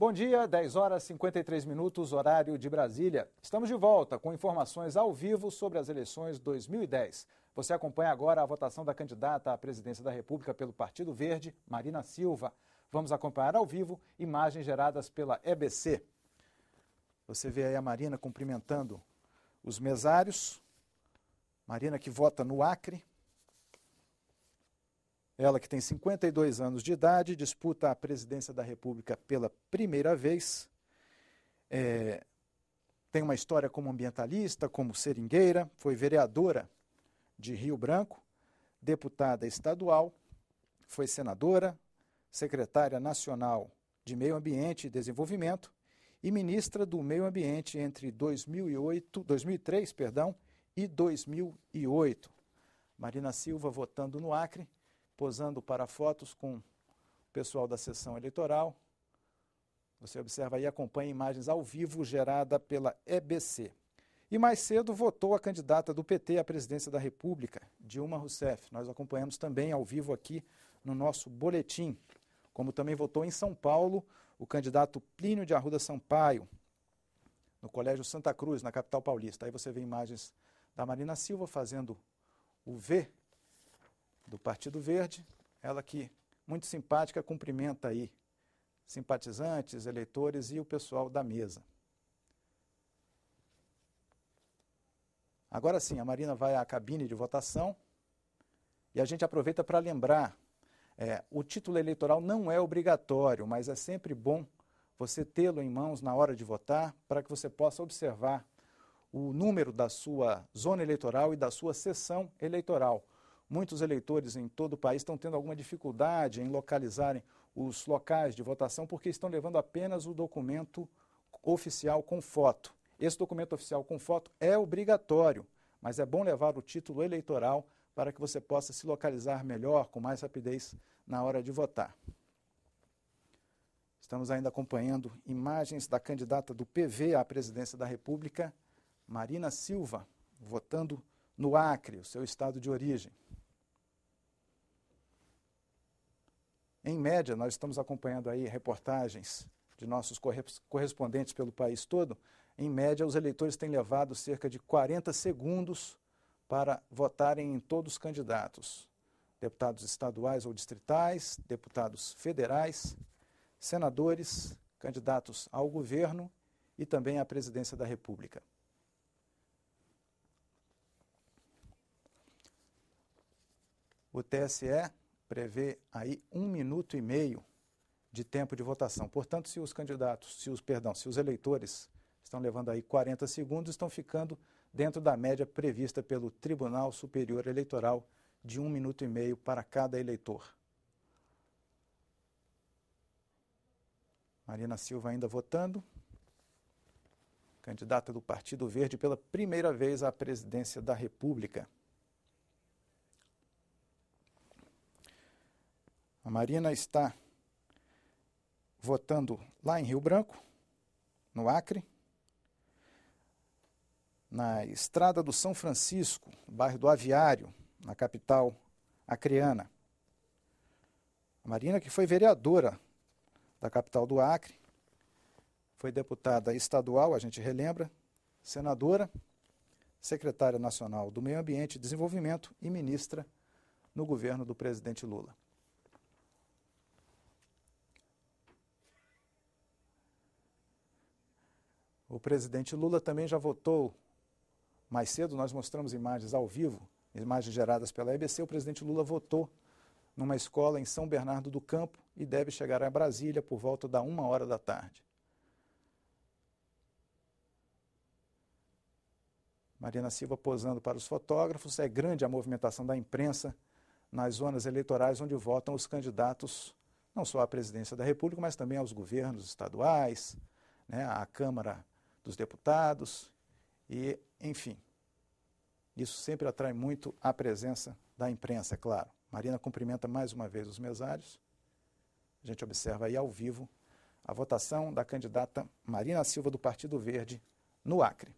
Bom dia, 10 horas 53 minutos, horário de Brasília. Estamos de volta com informações ao vivo sobre as eleições 2010. Você acompanha agora a votação da candidata à presidência da República pelo Partido Verde, Marina Silva. Vamos acompanhar ao vivo imagens geradas pela EBC. Você vê aí a Marina cumprimentando os mesários. Marina que vota no Acre, ela, que tem 52 anos de idade, disputa a presidência da República pela primeira vez. É, tem uma história como ambientalista, como seringueira, foi vereadora de Rio Branco, deputada estadual, foi senadora, secretária nacional de Meio Ambiente e Desenvolvimento e ministra do Meio Ambiente entre 2008, 2003, perdão, e 2008. Marina Silva votando no Acre posando para fotos com o pessoal da sessão eleitoral. Você observa aí, acompanha imagens ao vivo gerada pela EBC. E mais cedo votou a candidata do PT à presidência da República, Dilma Rousseff. Nós acompanhamos também ao vivo aqui no nosso boletim. Como também votou em São Paulo o candidato Plínio de Arruda Sampaio, no Colégio Santa Cruz, na capital paulista. Aí você vê imagens da Marina Silva fazendo o V do Partido Verde, ela que, muito simpática, cumprimenta aí simpatizantes, eleitores e o pessoal da mesa. Agora sim, a Marina vai à cabine de votação e a gente aproveita para lembrar: é, o título eleitoral não é obrigatório, mas é sempre bom você tê-lo em mãos na hora de votar para que você possa observar o número da sua zona eleitoral e da sua sessão eleitoral. Muitos eleitores em todo o país estão tendo alguma dificuldade em localizarem os locais de votação porque estão levando apenas o documento oficial com foto. Esse documento oficial com foto é obrigatório, mas é bom levar o título eleitoral para que você possa se localizar melhor, com mais rapidez na hora de votar. Estamos ainda acompanhando imagens da candidata do PV à presidência da República, Marina Silva, votando no Acre, o seu estado de origem. Em média, nós estamos acompanhando aí reportagens de nossos correspondentes pelo país todo. Em média, os eleitores têm levado cerca de 40 segundos para votarem em todos os candidatos, deputados estaduais ou distritais, deputados federais, senadores, candidatos ao governo e também à presidência da República. O TSE prevê aí um minuto e meio de tempo de votação. Portanto, se os candidatos, se os, perdão, se os eleitores estão levando aí 40 segundos, estão ficando dentro da média prevista pelo Tribunal Superior Eleitoral de um minuto e meio para cada eleitor. Marina Silva ainda votando. Candidata do Partido Verde pela primeira vez à presidência da República. A Marina está votando lá em Rio Branco, no Acre, na Estrada do São Francisco, bairro do Aviário, na capital acreana. A Marina, que foi vereadora da capital do Acre, foi deputada estadual, a gente relembra, senadora, secretária nacional do Meio Ambiente e Desenvolvimento e ministra no governo do presidente Lula. O presidente Lula também já votou. Mais cedo nós mostramos imagens ao vivo, imagens geradas pela EBC. O presidente Lula votou numa escola em São Bernardo do Campo e deve chegar a Brasília por volta da uma hora da tarde. Marina Silva posando para os fotógrafos. É grande a movimentação da imprensa nas zonas eleitorais onde votam os candidatos, não só à presidência da República, mas também aos governos estaduais, né, à Câmara dos deputados e, enfim. Isso sempre atrai muito a presença da imprensa, é claro. Marina cumprimenta mais uma vez os mesários. A gente observa aí ao vivo a votação da candidata Marina Silva do Partido Verde no Acre.